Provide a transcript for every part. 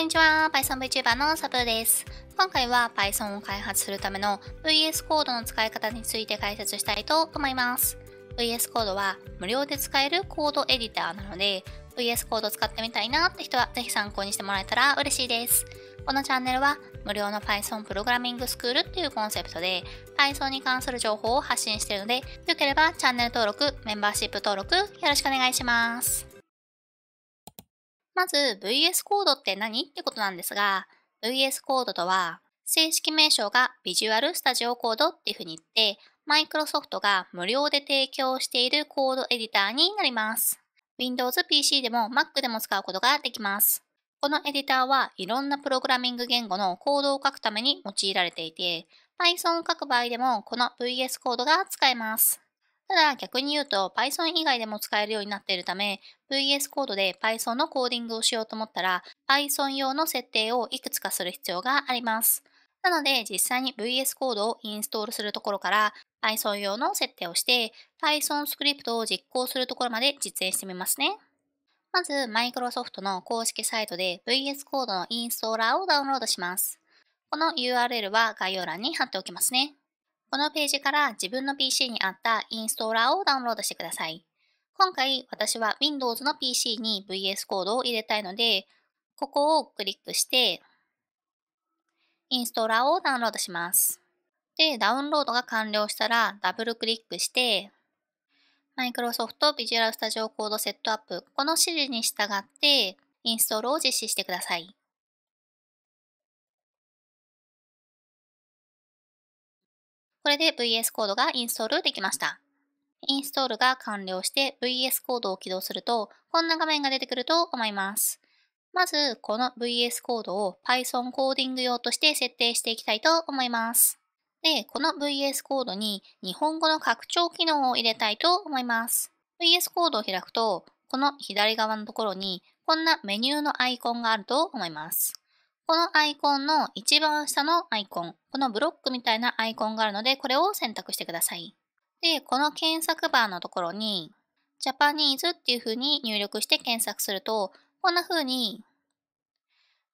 こんにちは、Python VTuber のサブです。今回は Python を開発するための VS コードの使い方について解説したいと思います。VS コードは無料で使えるコードエディターなので、VS コード使ってみたいなって人はぜひ参考にしてもらえたら嬉しいです。このチャンネルは無料の Python プログラミングスクールっていうコンセプトで Python に関する情報を発信しているので、よければチャンネル登録、メンバーシップ登録よろしくお願いします。まず VS コードって何ってことなんですが、VS コードとは、正式名称がビジュアルスタジオコードっていうふうに言って、マイクロソフトが無料で提供しているコードエディターになります。Windows PC でも Mac でも使うことができます。このエディターはいろんなプログラミング言語のコードを書くために用いられていて、Python を書く場合でもこの VS コードが使えます。ただ逆に言うと Python 以外でも使えるようになっているため VS コードで Python のコーディングをしようと思ったら Python 用の設定をいくつかする必要があります。なので実際に VS コードをインストールするところから Python 用の設定をして Python スクリプトを実行するところまで実演してみますね。まず Microsoft の公式サイトで VS コードのインストーラーをダウンロードします。この URL は概要欄に貼っておきますね。このページから自分の PC に合ったインストーラーをダウンロードしてください。今回私は Windows の PC に VS コードを入れたいので、ここをクリックして、インストーラーをダウンロードします。で、ダウンロードが完了したらダブルクリックして、Microsoft Visual Studio Code Setup この指示に従ってインストールを実施してください。これで VS コードがインストールできました。インストールが完了して VS コードを起動すると、こんな画面が出てくると思います。まず、この VS コードを Python コーディング用として設定していきたいと思います。で、この VS コードに日本語の拡張機能を入れたいと思います。VS コードを開くと、この左側のところにこんなメニューのアイコンがあると思います。このアイコンの一番下のアイコン、このブロックみたいなアイコンがあるので、これを選択してください。で、この検索バーのところに、ジャパニーズっていう風に入力して検索すると、こんな風に、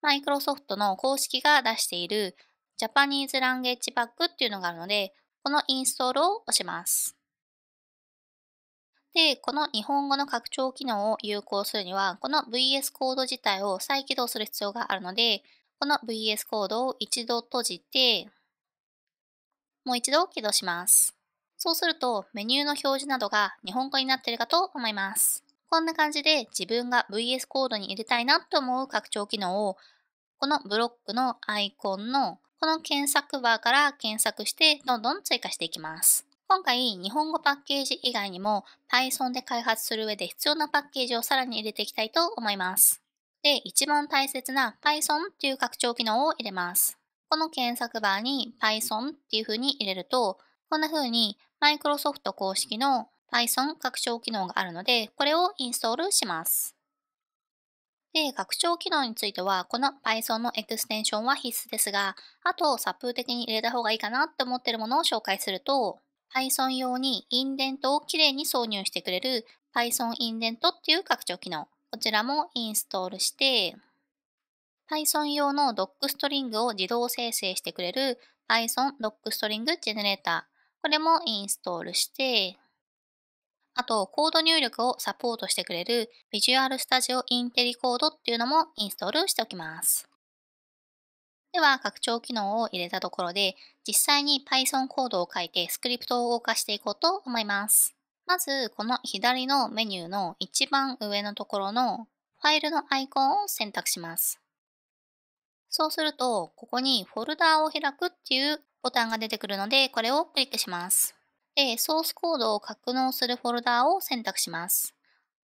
マイクロソフトの公式が出しているジャパニーズランゲージバッグっていうのがあるので、このインストールを押します。で、この日本語の拡張機能を有効するには、この VS コード自体を再起動する必要があるので、この VS コードを一度閉じて、もう一度起動します。そうするとメニューの表示などが日本語になっているかと思います。こんな感じで自分が VS コードに入れたいなと思う拡張機能をこのブロックのアイコンのこの検索バーから検索してどんどん追加していきます。今回日本語パッケージ以外にも Python で開発する上で必要なパッケージをさらに入れていきたいと思います。で一番大切な Python っていう拡張機能を入れます。この検索バーに Python っていう風に入れると、こんな風に Microsoft 公式の Python 拡張機能があるので、これをインストールします。で、拡張機能については、この Python のエクステンションは必須ですが、あと、殺風的に入れた方がいいかなって思ってるものを紹介すると、Python 用にインデントをきれいに挿入してくれる Python インデントっていう拡張機能。こちらもインストールして、Python 用のドックストリングを自動生成してくれる Python DocString Generator。これもインストールして、あと、コード入力をサポートしてくれる Visual Studio IntelliCode っていうのもインストールしておきます。では、拡張機能を入れたところで、実際に Python コードを書いてスクリプトを動かしていこうと思います。まず、この左のメニューの一番上のところのファイルのアイコンを選択します。そうすると、ここにフォルダーを開くっていうボタンが出てくるので、これをクリックします。で、ソースコードを格納するフォルダーを選択します。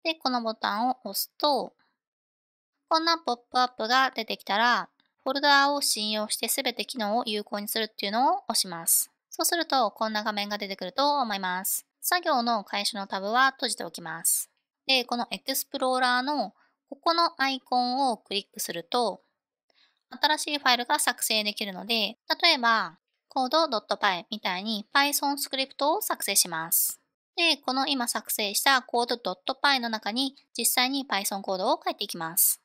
で、このボタンを押すと、こんなポップアップが出てきたら、フォルダーを信用して全て機能を有効にするっていうのを押します。そうすると、こんな画面が出てくると思います。作業の開始のタブは閉じておきます。で、このエクスプローラーのここのアイコンをクリックすると、新しいファイルが作成できるので、例えば code.py みたいに Python スクリプトを作成します。で、この今作成した code.py の中に実際に Python コードを書いていきます。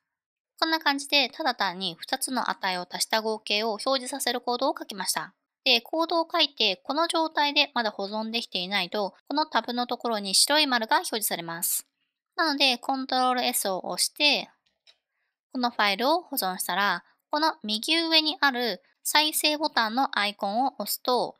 こんな感じでただ単に2つの値を足した合計を表示させるコードを書きました。で、コードを書いて、この状態でまだ保存できていないと、このタブのところに白い丸が表示されます。なので、Ctrl S を押して、このファイルを保存したら、この右上にある再生ボタンのアイコンを押すと、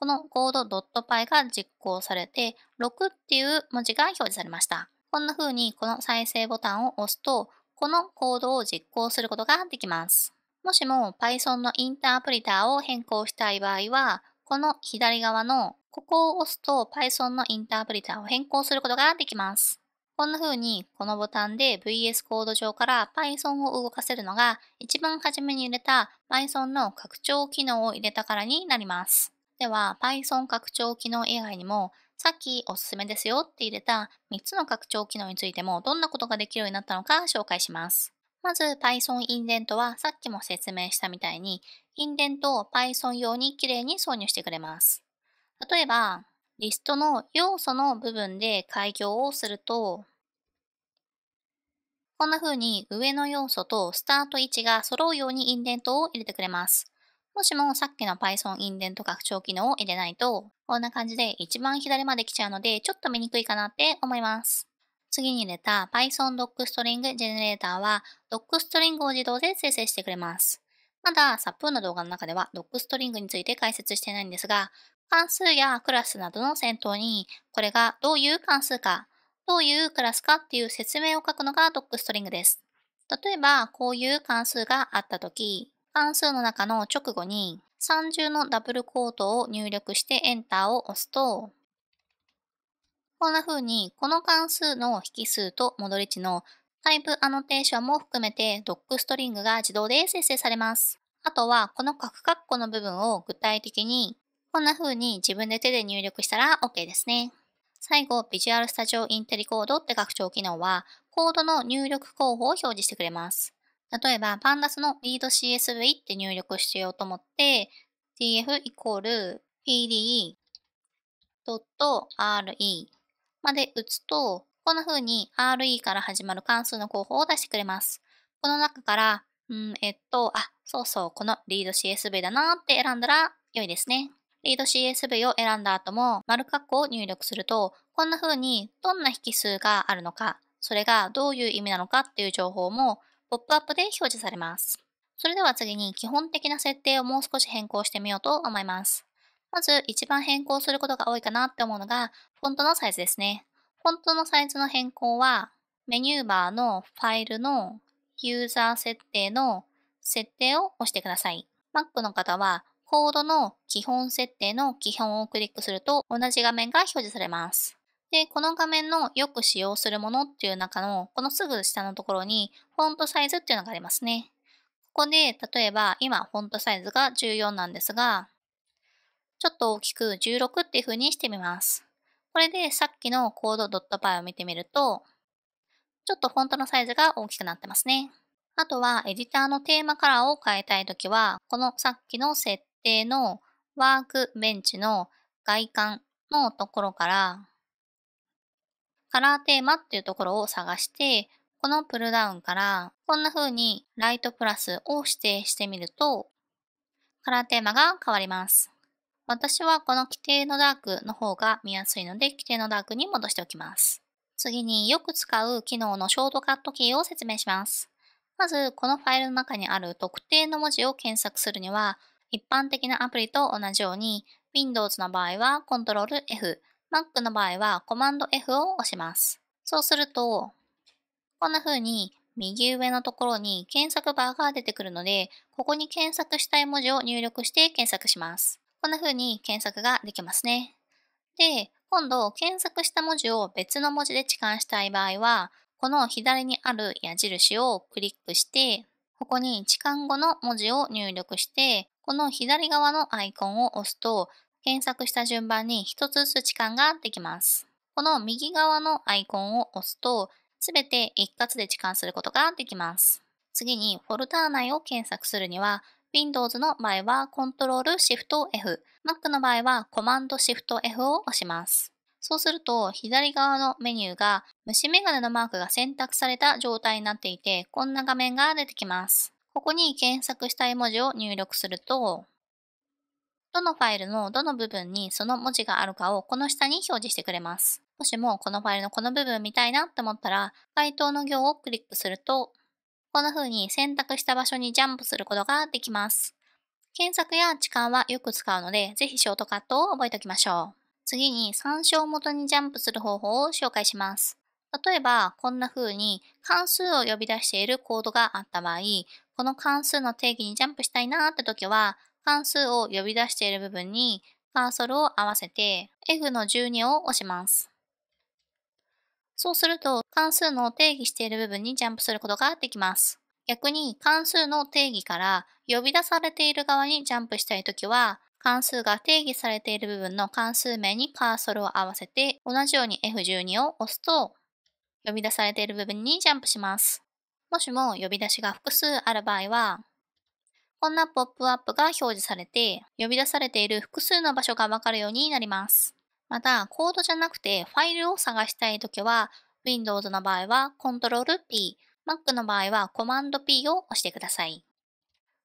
この code.py が実行されて、6っていう文字が表示されました。こんな風にこの再生ボタンを押すと、このコードを実行することができます。もしも Python のインタープリターを変更したい場合は、この左側のここを押すと Python のインタープリターを変更することができます。こんな風にこのボタンで VS コード上から Python を動かせるのが一番初めに入れた Python の拡張機能を入れたからになります。では Python 拡張機能以外にもさっきおすすめですよって入れた3つの拡張機能についてもどんなことができるようになったのか紹介します。まず Python インデントはさっきも説明したみたいに、インデントを Python 用にきれいに挿入してくれます。例えば、リストの要素の部分で開業をすると、こんな風に上の要素とスタート位置が揃うようにインデントを入れてくれます。もしもさっきの Python インデント拡張機能を入れないと、こんな感じで一番左まで来ちゃうので、ちょっと見にくいかなって思います。次に入れた Python ドックストリングジェネレーターは、ドックストリングを自動で生成してくれます。まだ、サップの動画の中では、ドックストリングについて解説してないんですが、関数やクラスなどの先頭に、これがどういう関数か、どういうクラスかっていう説明を書くのがドックストリングです。例えば、こういう関数があった時、関数の中の直後に、30のダブルコートを入力してエンターを押すと、こんな風に、この関数の引数と戻り値のタイプアノテーションも含めてドックストリングが自動で生成されます。あとは、この角括弧の部分を具体的に、こんな風に自分で手で入力したら OK ですね。最後、Visual Studio i n t e l c o d e って拡張機能は、コードの入力候補を表示してくれます。例えば、Pandas の readcsv って入力しようと思って、tf イコール pd.re まで打つと、こんな風に RE から始まる関数の候補を出してくれます。この中から、うん、えっと、あ、そうそう、このリード CSV だなって選んだら良いですね。リード CSV を選んだ後も、丸括弧を入力すると、こんな風にどんな引数があるのか、それがどういう意味なのかっていう情報も、ポップアップで表示されます。それでは次に基本的な設定をもう少し変更してみようと思います。まず一番変更することが多いかなって思うのが、フォントのサイズですね。フォントのサイズの変更は、メニューバーのファイルのユーザー設定の設定を押してください。Mac の方は、コードの基本設定の基本をクリックすると同じ画面が表示されます。で、この画面のよく使用するものっていう中の、このすぐ下のところに、フォントサイズっていうのがありますね。ここで、例えば今、フォントサイズが14なんですが、ちょっと大きく16っていう風にしてみます。これでさっきのコード .py を見てみると、ちょっとフォントのサイズが大きくなってますね。あとはエディターのテーマカラーを変えたいときは、このさっきの設定のワークベンチの外観のところから、カラーテーマっていうところを探して、このプルダウンからこんな風にライトプラスを指定してみると、カラーテーマが変わります。私はこの規定のダークの方が見やすいので、規定のダークに戻しておきます。次によく使う機能のショートカットキーを説明します。まず、このファイルの中にある特定の文字を検索するには、一般的なアプリと同じように、Windows の場合は Ctrl F、Mac の場合は Command F を押します。そうすると、こんな風に右上のところに検索バーが出てくるので、ここに検索したい文字を入力して検索します。こんな風に検索ができますね。で、今度検索した文字を別の文字で置換したい場合は、この左にある矢印をクリックして、ここに置換後の文字を入力して、この左側のアイコンを押すと、検索した順番に1つずつ置換ができます。この右側のアイコンを押すと、すべて一括で置換することができます。次にフォルダー内を検索するには、Windows の場合は Ctrl Shift F、Mac の場合は Command Shift F を押します。そうすると、左側のメニューが虫眼鏡のマークが選択された状態になっていて、こんな画面が出てきます。ここに検索したい文字を入力すると、どのファイルのどの部分にその文字があるかをこの下に表示してくれます。もしもこのファイルのこの部分見たいなと思ったら、該当の行をクリックすると、こんな風に選択した場所にジャンプすることができます。検索や置換はよく使うので、ぜひショートカットを覚えておきましょう。次に参照元にジャンプする方法を紹介します。例えば、こんな風に関数を呼び出しているコードがあった場合、この関数の定義にジャンプしたいなーって時は、関数を呼び出している部分にカーソルを合わせて F の12を押します。そうすると、関数の定義している部分にジャンプすることができます。逆に関数の定義から呼び出されている側にジャンプしたいときは、関数が定義されている部分の関数名にカーソルを合わせて、同じように F12 を押すと、呼び出されている部分にジャンプします。もしも呼び出しが複数ある場合は、こんなポップアップが表示されて、呼び出されている複数の場所がわかるようになります。また、コードじゃなくてファイルを探したいときは、Windows の場合は Ctrl-P、Mac の場合は Command-P を押してください。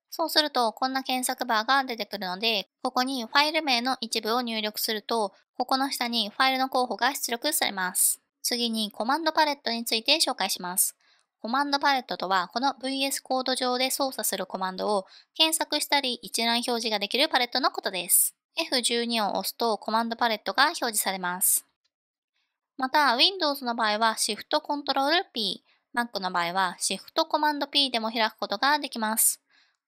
そうすると、こんな検索バーが出てくるので、ここにファイル名の一部を入力すると、ここの下にファイルの候補が出力されます。次にコマンドパレットについて紹介します。コマンドパレットとは、この VS コード上で操作するコマンドを検索したり一覧表示ができるパレットのことです。F12 を押すとコマンドパレットが表示されます。また、Windows の場合は Shift Ctrl P、Mac の場合は Shift Command P でも開くことができます。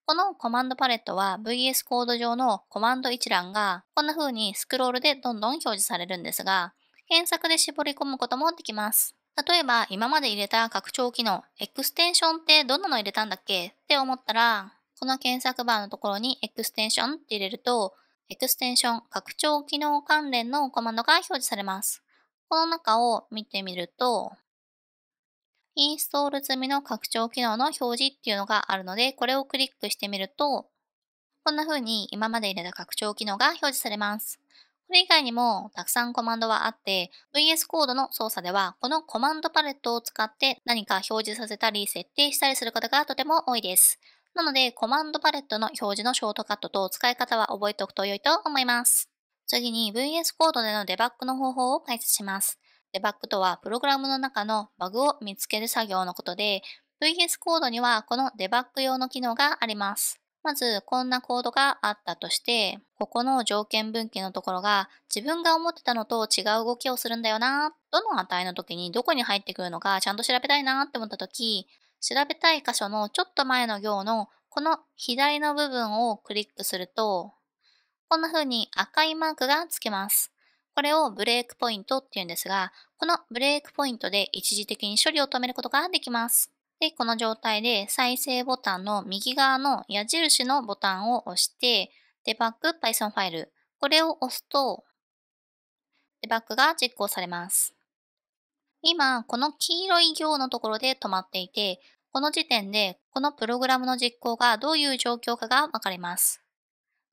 このコマンドパレットは VS コード上のコマンド一覧がこんな風にスクロールでどんどん表示されるんですが、検索で絞り込むこともできます。例えば今まで入れた拡張機能、エクステンションってどんなの入れたんだっけって思ったら、この検索バーのところにエクステンションって入れると、エクステンション、拡張機能関連のコマンドが表示されます。この中を見てみると、インストール済みの拡張機能の表示っていうのがあるので、これをクリックしてみると、こんな風に今まで入れた拡張機能が表示されます。これ以外にもたくさんコマンドはあって、VS コードの操作では、このコマンドパレットを使って何か表示させたり設定したりすることがとても多いです。なので、コマンドパレットの表示のショートカットと使い方は覚えておくと良いと思います。次に VS コードでのデバッグの方法を解説します。デバッグとは、プログラムの中のバグを見つける作業のことで、VS コードにはこのデバッグ用の機能があります。まず、こんなコードがあったとして、ここの条件分岐のところが、自分が思ってたのと違う動きをするんだよな、どの値の時にどこに入ってくるのかちゃんと調べたいなって思った時、調べたい箇所のちょっと前の行のこの左の部分をクリックすると、こんな風に赤いマークがつきます。これをブレークポイントっていうんですが、このブレークポイントで一時的に処理を止めることができます。で、この状態で再生ボタンの右側の矢印のボタンを押して、デバッグ Python ファイル、これを押すと、デバッグが実行されます。今、この黄色い行のところで止まっていて、この時点でこのプログラムの実行がどういう状況かがわかります。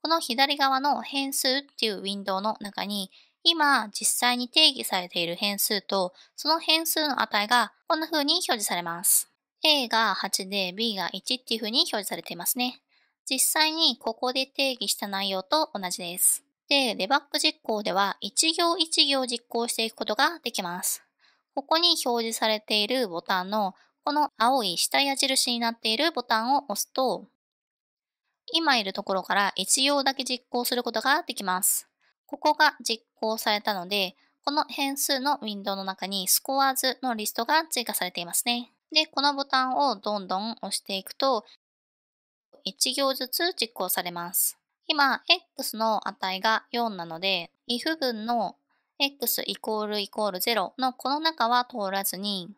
この左側の変数っていうウィンドウの中に、今実際に定義されている変数と、その変数の値がこんな風に表示されます。A が8で B が1っていう風に表示されていますね。実際にここで定義した内容と同じです。で、デバッグ実行では1行1行実行していくことができます。ここに表示されているボタンのこの青い下矢印になっているボタンを押すと、今いるところから1行だけ実行することができます。ここが実行されたので、この変数のウィンドウの中にスコアーズのリストが追加されていますね。で、このボタンをどんどん押していくと、1行ずつ実行されます。今、x の値が4なので、if 文の x イコールイコール0のこの中は通らずに、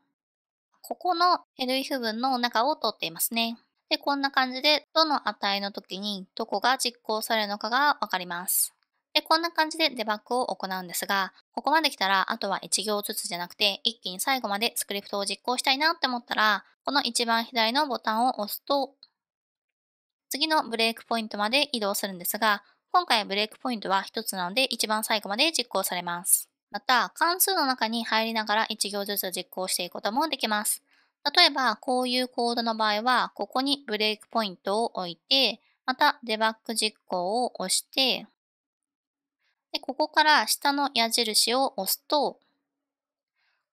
ここの LF 分の中を通っていますね。で、こんな感じで、どの値の時にどこが実行されるのかがわかります。で、こんな感じでデバッグを行うんですが、ここまで来たら、あとは1行ずつじゃなくて、一気に最後までスクリプトを実行したいなって思ったら、この一番左のボタンを押すと、次のブレイクポイントまで移動するんですが、今回ブレイクポイントは1つなので一番最後まで実行されます。また、関数の中に入りながら1行ずつ実行していくこともできます。例えば、こういうコードの場合は、ここにブレイクポイントを置いて、またデバッグ実行を押して、でここから下の矢印を押すと、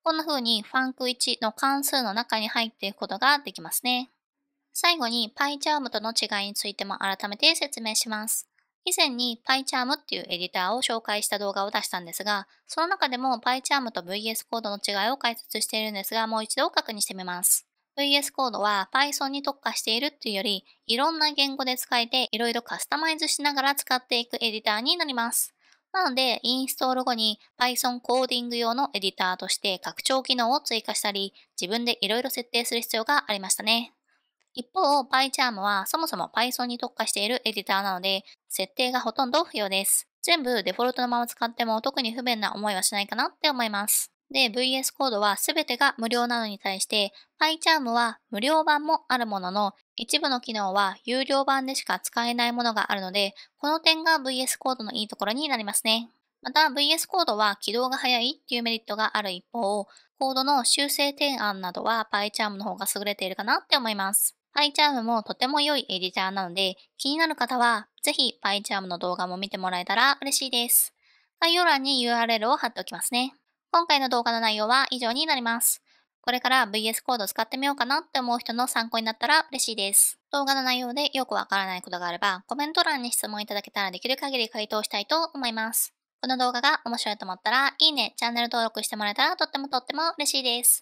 こんな風に FUNC1 の関数の中に入っていくことができますね。最後に PyCharm との違いについても改めて説明します。以前に PyCharm っていうエディターを紹介した動画を出したんですが、その中でも PyCharm と VS コードの違いを解説しているんですが、もう一度確認してみます。VS コードは Python に特化しているっていうより、いろんな言語で使えて、いろいろカスタマイズしながら使っていくエディターになります。なので、インストール後に Python コーディング用のエディターとして拡張機能を追加したり、自分でいろいろ設定する必要がありましたね。一方、PyCharm はそもそも Python に特化しているエディターなので、設定がほとんど不要です。全部デフォルトのまま使っても特に不便な思いはしないかなって思います。で、VS コードは全てが無料なのに対して、PyCharm は無料版もあるものの、一部の機能は有料版でしか使えないものがあるので、この点が VS コードのいいところになりますね。また VS コードは起動が早いっていうメリットがある一方、コードの修正提案などは PyCharm の方が優れているかなって思います。パイチャームもとても良いエディターなので、気になる方はぜひパイチャームの動画も見てもらえたら嬉しいです。概要欄に URL を貼っておきますね。今回の動画の内容は以上になります。これから VS コード使ってみようかなって思う人の参考になったら嬉しいです。動画の内容でよくわからないことがあれば、コメント欄に質問いただけたらできる限り回答したいと思います。この動画が面白いと思ったら、いいね、チャンネル登録してもらえたらとってもとっても嬉しいです。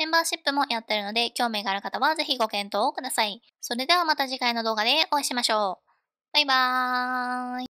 メンバーシップもやってるので、興味がある方はぜひご検討ください。それではまた次回の動画でお会いしましょう。バイバーイ。